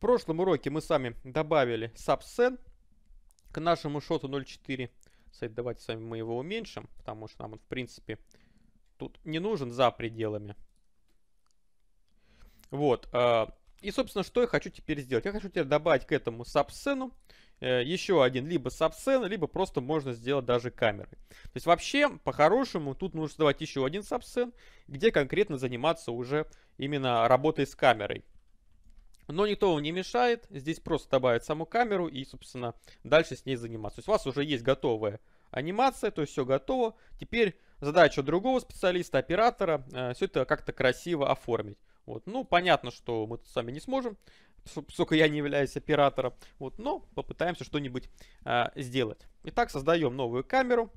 В прошлом уроке мы сами вами добавили subsen к нашему шоту 0.4. Кстати, давайте с вами мы его уменьшим, потому что нам он, в принципе, тут не нужен за пределами. Вот. Э, и, собственно, что я хочу теперь сделать? Я хочу теперь добавить к этому сабсцену э, еще один либо сабсцен, либо просто можно сделать даже камеры. То есть вообще, по-хорошему, тут нужно создавать еще один сабсцен, где конкретно заниматься уже именно работой с камерой но никто вам не мешает. Здесь просто добавить саму камеру и, собственно, дальше с ней заниматься. То есть у вас уже есть готовая анимация, то есть все готово. Теперь задача другого специалиста, оператора, э, все это как-то красиво оформить. Вот. Ну, понятно, что мы тут сами не сможем, поскольку я не являюсь оператором, вот, но попытаемся что-нибудь э, сделать. Итак, создаем новую камеру.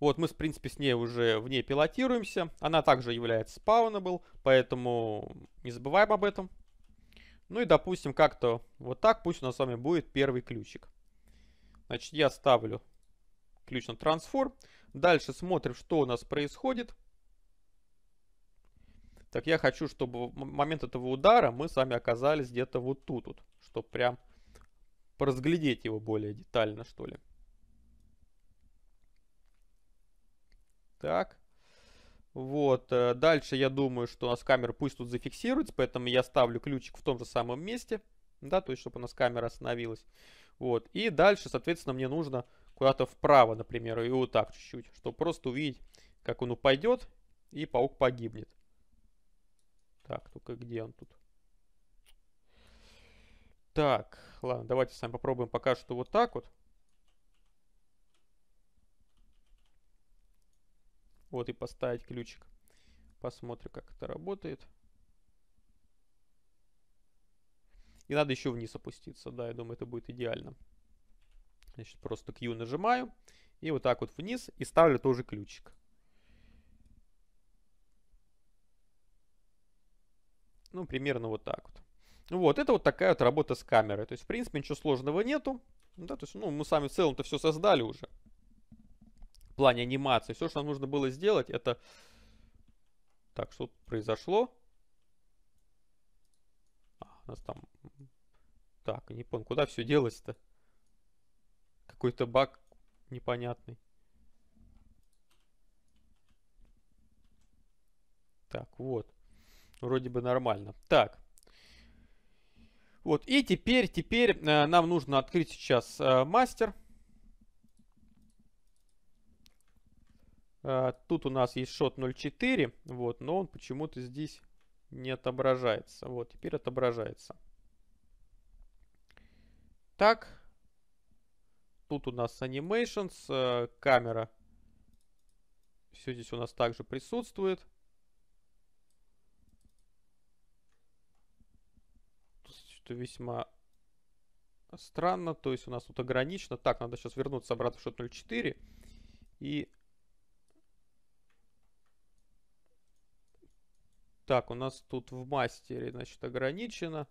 Вот мы, в принципе, с ней уже в ней пилотируемся. Она также является спаунабл, поэтому не забываем об этом. Ну и допустим как-то вот так, пусть у нас с вами будет первый ключик. Значит, я ставлю ключ на трансформ. Дальше смотрим, что у нас происходит. Так, я хочу, чтобы в момент этого удара мы с вами оказались где-то вот тут, вот, чтобы прям разглядеть его более детально, что ли. Так. Вот, э, дальше я думаю, что у нас камера пусть тут зафиксируется, поэтому я ставлю ключик в том же самом месте, да, то есть, чтобы у нас камера остановилась. Вот, и дальше, соответственно, мне нужно куда-то вправо, например, и вот так чуть-чуть, чтобы просто увидеть, как он упадет, и паук погибнет. Так, только где он тут? Так, ладно, давайте с вами попробуем пока что вот так вот. Вот и поставить ключик. Посмотрим, как это работает. И надо еще вниз опуститься. Да, я думаю, это будет идеально. Значит, просто Q нажимаю. И вот так вот вниз. И ставлю тоже ключик. Ну, примерно вот так вот. Ну вот, это вот такая вот работа с камерой. То есть, в принципе, ничего сложного нету. Да, то есть, ну, мы сами в целом-то все создали уже в плане анимации. Все, что нам нужно было сделать, это... Так, что произошло? А, у нас там... Так, не помню, куда все делось-то? Какой-то баг непонятный. Так, вот. Вроде бы нормально. Так. Вот, и теперь, теперь э, нам нужно открыть сейчас э, Мастер. А, тут у нас есть шот 0.4, вот, но он почему-то здесь не отображается. Вот, теперь отображается. Так. Тут у нас animations, а, камера. Все здесь у нас также присутствует. Что весьма странно. То есть у нас тут ограничено. Так, надо сейчас вернуться обратно в шот 0.4. И Так, у нас тут в мастере, значит, ограничено.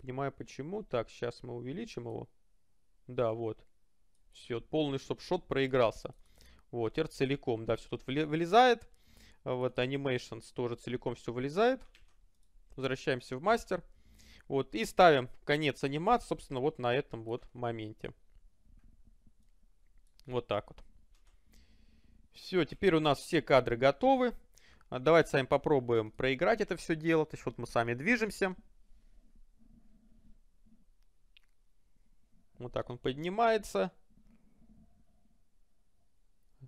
Понимаю, почему. Так, сейчас мы увеличим его. Да, вот. Все, полный стоп-шот проигрался. Вот, теперь целиком, да, все тут вылезает. А вот, Animations тоже целиком все вылезает. Возвращаемся в мастер. Вот, и ставим конец анимации, собственно, вот на этом вот моменте. Вот так вот. Все, теперь у нас все кадры готовы. А давайте сами попробуем проиграть это все дело. То есть вот мы сами движемся. Вот так он поднимается.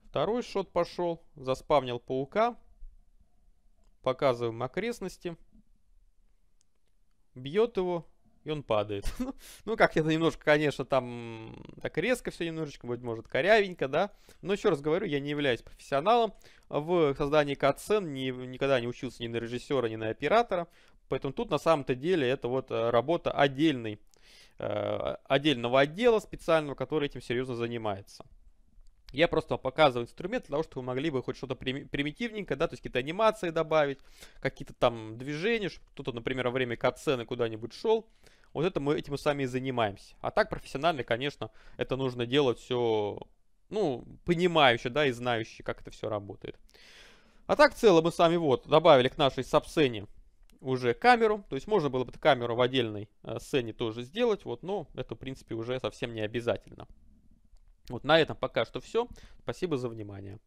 Второй шот пошел. Заспавнил паука. Показываем окрестности. Бьет его и он падает. Ну, ну, как я это немножко, конечно, там так резко все немножечко, быть может, корявенько, да. Но еще раз говорю, я не являюсь профессионалом в создании катсцен, ни, никогда не учился ни на режиссера, ни на оператора. Поэтому тут на самом-то деле это вот э, работа отдельной, э, отдельного отдела специального, который этим серьезно занимается. Я просто показываю инструмент для того, чтобы вы могли бы хоть что-то примитивненько, да, то есть какие-то анимации добавить, какие-то там движения, чтобы кто-то, например, во время катсцены куда-нибудь шел. Вот это мы этим мы сами и занимаемся. А так профессионально, конечно, это нужно делать все, ну, понимающе, да, и знающий, как это все работает. А так в целом мы сами вот добавили к нашей сабсцене уже камеру. То есть можно было бы эту камеру в отдельной э, сцене тоже сделать, вот, но это, в принципе, уже совсем не обязательно. Вот на этом пока что все. Спасибо за внимание.